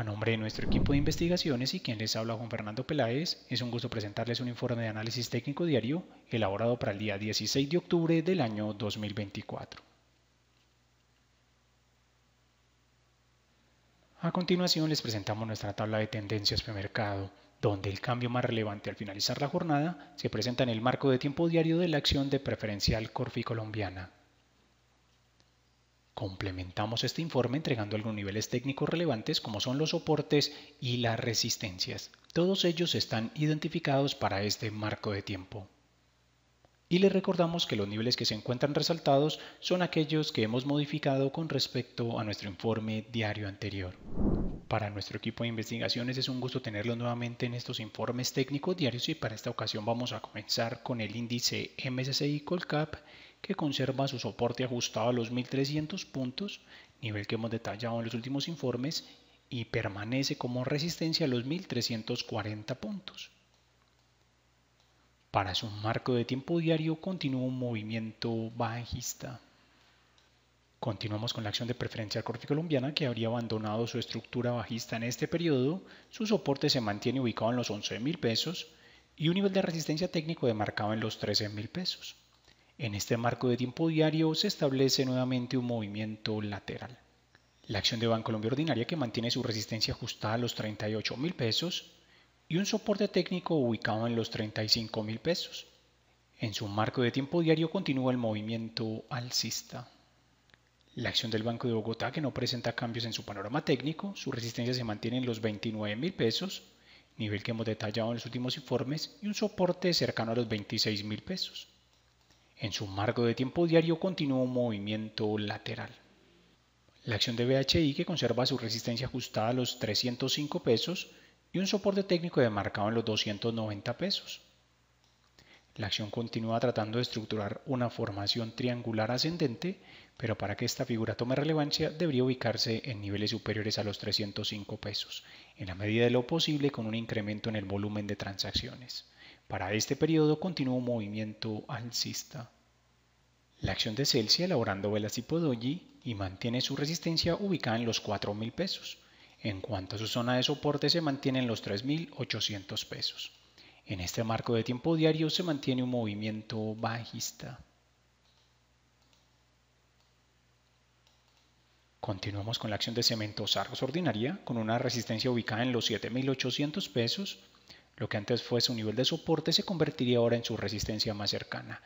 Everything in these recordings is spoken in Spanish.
A nombre de nuestro equipo de investigaciones y quien les habla Juan Fernando Peláez, es un gusto presentarles un informe de análisis técnico diario elaborado para el día 16 de octubre del año 2024. A continuación les presentamos nuestra tabla de tendencias de mercado, donde el cambio más relevante al finalizar la jornada se presenta en el marco de tiempo diario de la acción de preferencial Corfi colombiana. Complementamos este informe entregando algunos niveles técnicos relevantes como son los soportes y las resistencias. Todos ellos están identificados para este marco de tiempo. Y les recordamos que los niveles que se encuentran resaltados son aquellos que hemos modificado con respecto a nuestro informe diario anterior. Para nuestro equipo de investigaciones es un gusto tenerlo nuevamente en estos informes técnicos diarios y para esta ocasión vamos a comenzar con el índice MSCI Colcap que conserva su soporte ajustado a los 1300 puntos, nivel que hemos detallado en los últimos informes, y permanece como resistencia a los 1340 puntos. Para su marco de tiempo diario continúa un movimiento bajista. Continuamos con la acción de preferencia Corte Colombiana, que habría abandonado su estructura bajista en este periodo, su soporte se mantiene ubicado en los 11.000 pesos y un nivel de resistencia técnico demarcado en los 13.000 pesos. En este marco de tiempo diario se establece nuevamente un movimiento lateral. La acción de Bancolombia Ordinaria que mantiene su resistencia ajustada a los 38 mil pesos y un soporte técnico ubicado en los 35 mil pesos. En su marco de tiempo diario continúa el movimiento alcista. La acción del Banco de Bogotá, que no presenta cambios en su panorama técnico, su resistencia se mantiene en los 29 mil pesos, nivel que hemos detallado en los últimos informes, y un soporte cercano a los 26 mil pesos. En su marco de tiempo diario continúa un movimiento lateral. La acción de BHI que conserva su resistencia ajustada a los 305 pesos y un soporte técnico demarcado en los 290 pesos. La acción continúa tratando de estructurar una formación triangular ascendente, pero para que esta figura tome relevancia debería ubicarse en niveles superiores a los 305 pesos, en la medida de lo posible con un incremento en el volumen de transacciones. Para este periodo continúa un movimiento alcista. La acción de Celsius elaborando velas tipo doji y mantiene su resistencia ubicada en los 4.000 pesos. En cuanto a su zona de soporte se mantiene en los 3.800 pesos. En este marco de tiempo diario se mantiene un movimiento bajista. Continuamos con la acción de Cementos Argos ordinaria con una resistencia ubicada en los 7.800 pesos lo que antes fue su nivel de soporte se convertiría ahora en su resistencia más cercana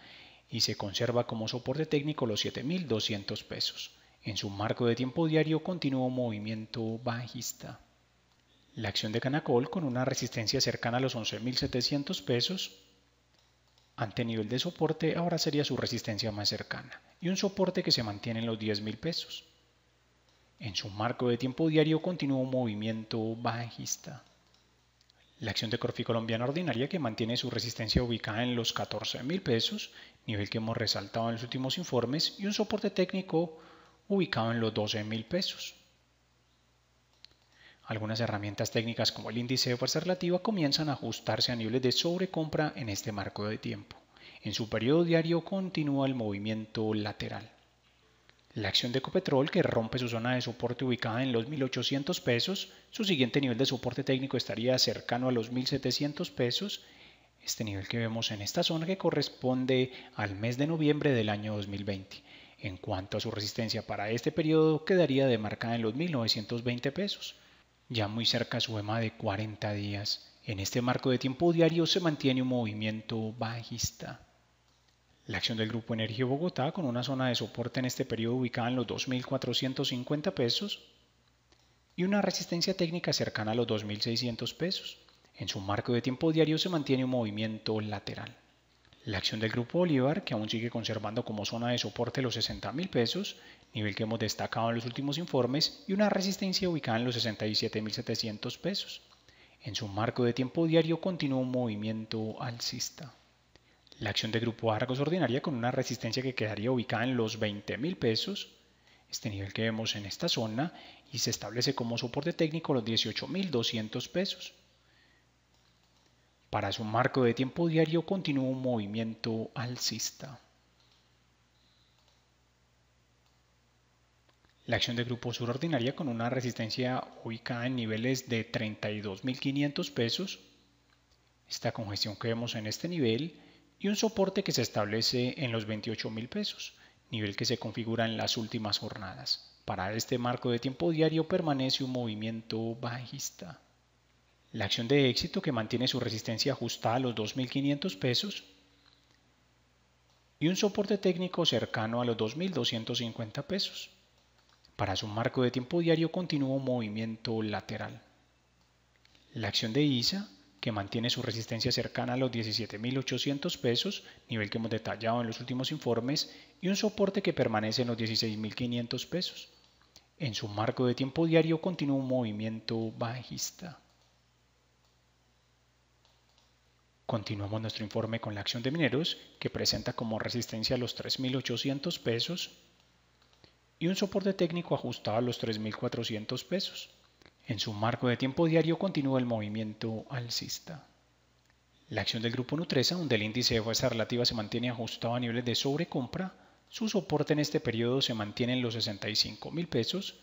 y se conserva como soporte técnico los 7.200 pesos. En su marco de tiempo diario continuó movimiento bajista. La acción de Canacol con una resistencia cercana a los 11.700 pesos ante nivel de soporte ahora sería su resistencia más cercana y un soporte que se mantiene en los 10.000 pesos. En su marco de tiempo diario continuó movimiento bajista. La acción de Corfi colombiana ordinaria que mantiene su resistencia ubicada en los 14.000 pesos, nivel que hemos resaltado en los últimos informes, y un soporte técnico ubicado en los 12.000 pesos. Algunas herramientas técnicas como el índice de fuerza relativa comienzan a ajustarse a niveles de sobrecompra en este marco de tiempo. En su periodo diario continúa el movimiento lateral. La acción de Ecopetrol, que rompe su zona de soporte ubicada en los 1.800 pesos, su siguiente nivel de soporte técnico estaría cercano a los 1.700 pesos, este nivel que vemos en esta zona que corresponde al mes de noviembre del año 2020. En cuanto a su resistencia para este periodo, quedaría demarcada en los 1.920 pesos, ya muy cerca a su EMA de 40 días. En este marco de tiempo diario se mantiene un movimiento bajista. La acción del Grupo Energía Bogotá, con una zona de soporte en este periodo ubicada en los 2.450 pesos y una resistencia técnica cercana a los 2.600 pesos. En su marco de tiempo diario se mantiene un movimiento lateral. La acción del Grupo Bolívar, que aún sigue conservando como zona de soporte los 60.000 pesos, nivel que hemos destacado en los últimos informes, y una resistencia ubicada en los 67.700 pesos. En su marco de tiempo diario continúa un movimiento alcista. La acción de grupo Argos ordinaria con una resistencia que quedaría ubicada en los 20 mil pesos, este nivel que vemos en esta zona, y se establece como soporte técnico los 18.200 pesos. Para su marco de tiempo diario continúa un movimiento alcista. La acción de grupo sur ordinaria con una resistencia ubicada en niveles de 32.500 pesos. Esta congestión que vemos en este nivel y un soporte que se establece en los 28 mil pesos, nivel que se configura en las últimas jornadas. Para este marco de tiempo diario permanece un movimiento bajista. La acción de éxito que mantiene su resistencia ajustada a los 2.500 pesos y un soporte técnico cercano a los 2.250 pesos. Para su marco de tiempo diario continúa un movimiento lateral. La acción de ISA que mantiene su resistencia cercana a los 17.800 pesos, nivel que hemos detallado en los últimos informes, y un soporte que permanece en los 16.500 pesos. En su marco de tiempo diario continúa un movimiento bajista. Continuamos nuestro informe con la acción de mineros, que presenta como resistencia los 3.800 pesos y un soporte técnico ajustado a los 3.400 pesos. En su marco de tiempo diario continúa el movimiento alcista. La acción del grupo Nutresa, donde el índice de fuerza relativa se mantiene ajustado a niveles de sobrecompra, su soporte en este periodo se mantiene en los 65 mil pesos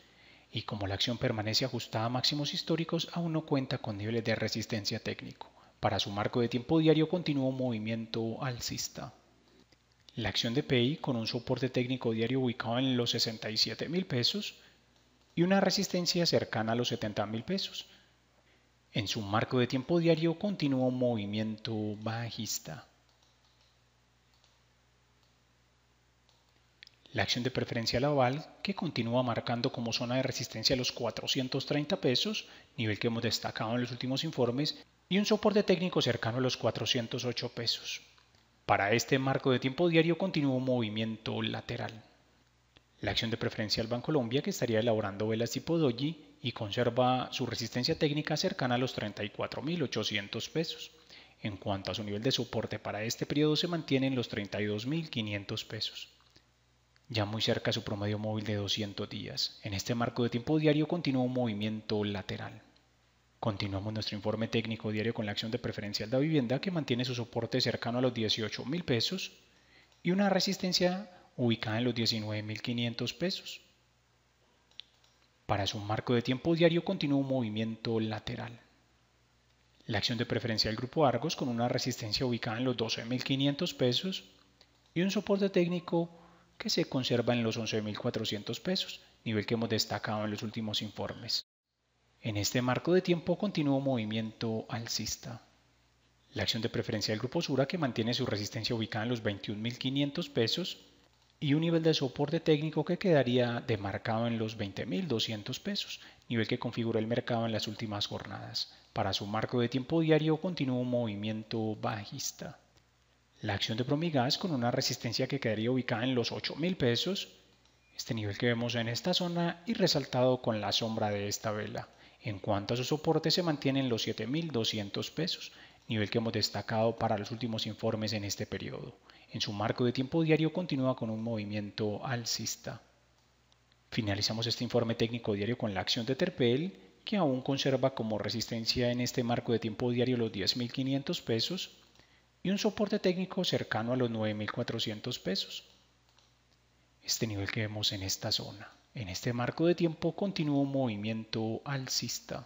y como la acción permanece ajustada a máximos históricos, aún no cuenta con niveles de resistencia técnico. Para su marco de tiempo diario continúa un movimiento alcista. La acción de PI con un soporte técnico diario ubicado en los 67 mil pesos una resistencia cercana a los 70 mil pesos. En su marco de tiempo diario continuó un movimiento bajista. La acción de preferencia Laval que continúa marcando como zona de resistencia los 430 pesos, nivel que hemos destacado en los últimos informes, y un soporte técnico cercano a los 408 pesos. Para este marco de tiempo diario continuó un movimiento lateral. La acción de preferencial Colombia, que estaría elaborando velas tipo doji y conserva su resistencia técnica cercana a los 34.800 pesos. En cuanto a su nivel de soporte para este periodo se mantiene en los 32.500 pesos. Ya muy cerca a su promedio móvil de 200 días. En este marco de tiempo diario continúa un movimiento lateral. Continuamos nuestro informe técnico diario con la acción de preferencial de vivienda que mantiene su soporte cercano a los 18.000 pesos y una resistencia ubicada en los 19.500 pesos. Para su marco de tiempo diario continúa un movimiento lateral. La acción de preferencia del grupo Argos con una resistencia ubicada en los 12.500 pesos y un soporte técnico que se conserva en los 11.400 pesos, nivel que hemos destacado en los últimos informes. En este marco de tiempo continúa un movimiento alcista. La acción de preferencia del grupo Sura que mantiene su resistencia ubicada en los 21.500 pesos y un nivel de soporte técnico que quedaría demarcado en los 20.200 pesos, nivel que configuró el mercado en las últimas jornadas. Para su marco de tiempo diario continuó un movimiento bajista. La acción de Promigas con una resistencia que quedaría ubicada en los 8.000 pesos, este nivel que vemos en esta zona y resaltado con la sombra de esta vela. En cuanto a su soporte se mantiene en los 7.200 pesos, nivel que hemos destacado para los últimos informes en este periodo. En su marco de tiempo diario continúa con un movimiento alcista. Finalizamos este informe técnico diario con la acción de Terpel, que aún conserva como resistencia en este marco de tiempo diario los 10.500 pesos y un soporte técnico cercano a los 9.400 pesos. Este nivel que vemos en esta zona, en este marco de tiempo, continúa un movimiento alcista.